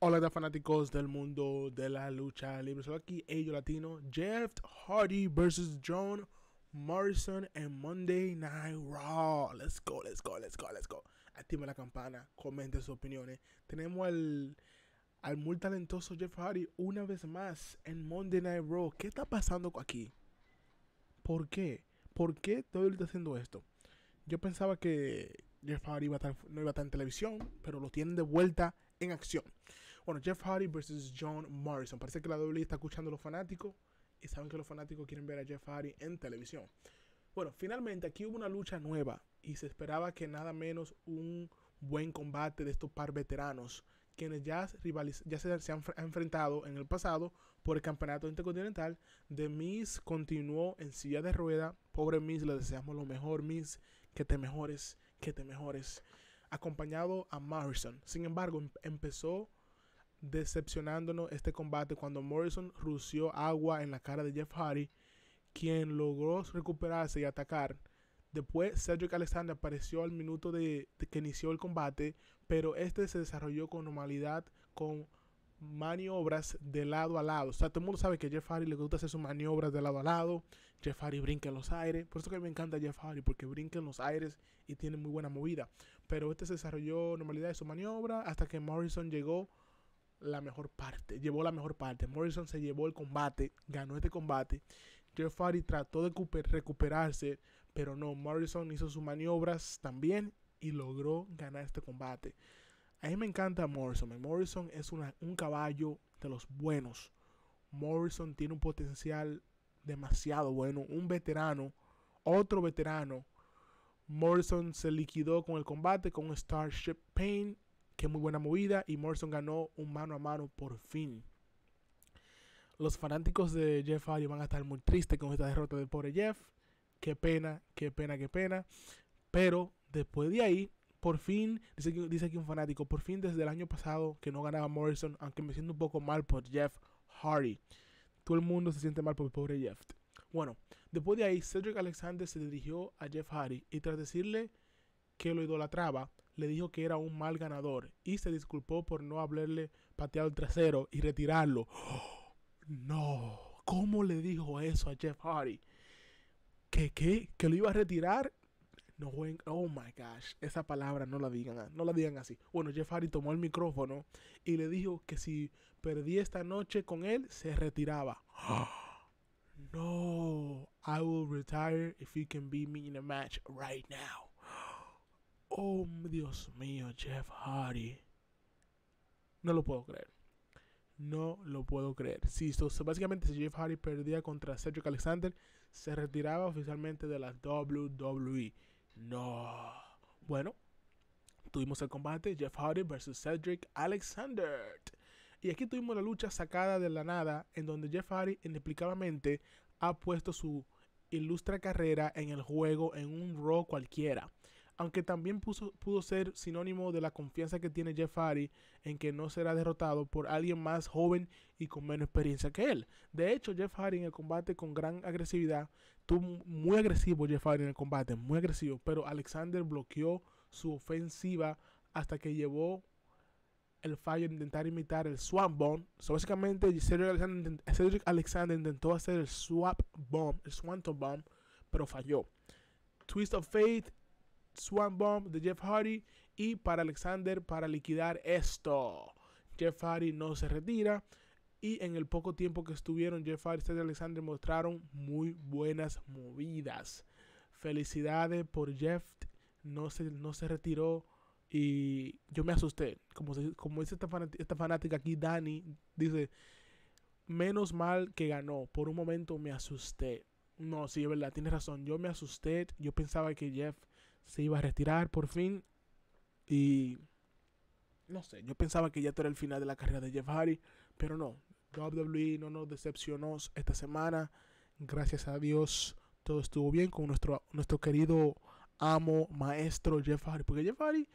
Hola de fanáticos del mundo de la lucha libre. Soy aquí ellos latino. Jeff Hardy versus John Morrison en Monday Night Raw. Let's go, let's go, let's go, let's go. Activa la campana, comente sus opiniones. Tenemos al, muy talentoso Jeff Hardy una vez más en Monday Night Raw. ¿Qué está pasando aquí? ¿Por qué? ¿Por qué todo está haciendo esto? Yo pensaba que Jeff Hardy no iba a estar en televisión, pero lo tienen de vuelta en acción. Bueno, Jeff Hardy versus John Morrison. Parece que la WWE está escuchando a los fanáticos y saben que los fanáticos quieren ver a Jeff Hardy en televisión. Bueno, finalmente aquí hubo una lucha nueva y se esperaba que nada menos un buen combate de estos par veteranos, quienes ya, ya se, han enfrentado en el pasado por el campeonato intercontinental. The Miss continuó en silla de rueda. Pobre Miz, le deseamos lo mejor, Miz, que te mejores, que te mejores. Acompañado a Morrison. Sin embargo, em-, empezó decepcionándonos este combate cuando Morrison rució agua en la cara de Jeff Hardy, quien logró recuperarse y atacar. Después Sergio Alexander apareció al minuto de, que inició el combate, pero este se desarrolló con normalidad, con maniobras de lado a lado. O sea, todo el mundo sabe que a Jeff Hardy le gusta hacer sus maniobras de lado a lado. Jeff Hardy brinca en los aires. Por eso que me encanta Jeff Hardy, porque brinca en los aires y tiene muy buena movida. Pero este se desarrolló normalidad de su maniobra hasta que Morrison llegó la mejor parte, llevó la mejor parte. Morrison se llevó el combate, ganó este combate. Jeff Hardy trató de recuperarse, pero no, Morrison hizo sus maniobras también y logró ganar este combate. A mí me encanta Morrison. Morrison es un caballo de los buenos. Morrison tiene un potencial demasiado bueno. Un veterano, otro veterano. Morrison se liquidó con el combate con Starship Pain Qué muy buena movida. Y Morrison ganó un mano a mano por fin. Los fanáticos de Jeff Hardy van a estar muy tristes con esta derrota del pobre Jeff. Qué pena, qué pena, qué pena. Pero después de ahí, por fin, dice, dice aquí un fanático, por fin desde el año pasado que no ganaba Morrison, aunque me siento un poco mal por Jeff Hardy. Todo el mundo se siente mal por el pobre Jeff. Bueno, después de ahí, Cedric Alexander se dirigió a Jeff Hardy y tras decirle que lo idolatraba, le dijo que era un mal ganador y se disculpó por no haberle pateado el trasero y retirarlo. no, ¿cómo le dijo eso a Jeff Hardy? ¿Que, qué? ¿Que lo iba a retirar? No, oh my gosh, esa palabra no la digan, no la digan así. Bueno, Jeff Hardy tomó el micrófono y le dijo que si perdí esta noche con él, se retiraba. No, I will retire if you can beat me in a match right now. Oh, Dios mío, Jeff Hardy. No lo puedo creer. No lo puedo creer. Sí, básicamente si Jeff Hardy perdía contra Cedric Alexander, se retiraba oficialmente de la WWE. No. Bueno, tuvimos el combate Jeff Hardy versus Cedric Alexander. Y aquí tuvimos la lucha sacada de la nada, en donde Jeff Hardy inexplicablemente ha puesto su ilustre carrera en el juego en un Raw cualquiera aunque también pudo ser sinónimo de la confianza que tiene Jeff Hardy en que no será derrotado por alguien más joven y con menos experiencia que él. De hecho, Jeff Hardy en el combate con gran agresividad, muy agresivo Jeff Hardy en el combate, muy agresivo, pero Alexander bloqueó su ofensiva hasta que llevó el fallo de intentar imitar el swap bomb. básicamente, Cedric Alexander, intentó hacer el swap bomb, el swanton bomb, pero falló. Twist of Fate Swan Bomb de Jeff Hardy y para Alexander para liquidar esto. Jeff Hardy no se retira y en el poco tiempo que estuvieron Jeff Hardy y Alexander mostraron muy buenas movidas. Felicidades por Jeff, no se, no se retiró y yo me asusté. Como, como dice esta, esta fanática aquí, Dani, dice, menos mal que ganó, por un momento me asusté. No, sí, es verdad, tienes razón. Yo me asusté. Yo pensaba que Jeff se iba a retirar por fin. Y no sé, yo pensaba que ya era el final de la carrera de Jeff Hardy, pero no. WWE no nos decepcionó esta semana. Gracias a Dios todo estuvo bien con nuestro, nuestro querido amo, maestro Jeff Hardy. Porque Jeff Hardy,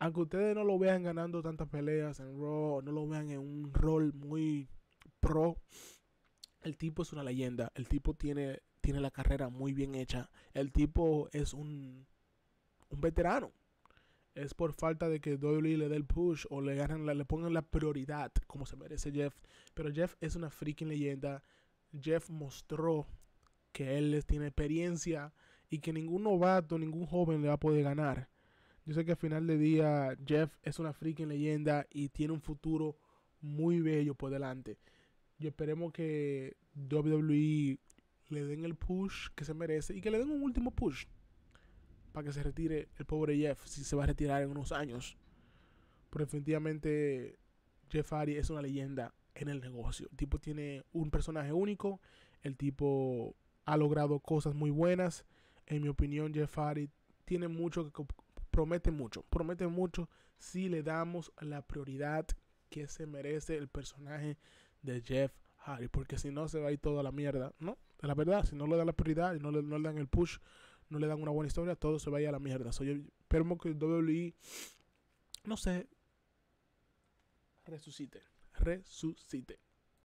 aunque ustedes no lo vean ganando tantas peleas en Raw, no lo vean en un rol muy pro, el tipo es una leyenda. El tipo tiene, tiene la carrera muy bien hecha. El tipo es un un veterano. Es por falta de que WWE le dé el push o le, ganan le pongan la prioridad como se merece Jeff. Pero Jeff es una freaking leyenda. Jeff mostró que él tiene experiencia y que ningún novato, ningún joven le va a poder ganar. Yo sé que al final de día Jeff es una freaking leyenda y tiene un futuro muy bello por delante. y esperemos que WWE le den el push que se merece y que le den un último push para que se retire el pobre Jeff, si se va a retirar en unos años. Pero definitivamente Jeff Hardy es una leyenda en el negocio. El tipo tiene un personaje único, el tipo ha logrado cosas muy buenas. En mi opinión, Jeff Hardy tiene mucho que promete mucho, promete mucho si le damos la prioridad que se merece el personaje de Jeff Hardy, porque si no se va a ir toda la mierda, ¿no? La verdad, si no le dan la prioridad y no le, no le dan el push, no le dan una buena historia, todo se vaya a la mierda. Soy yo espero que WWE, no sé, resucite, resucite.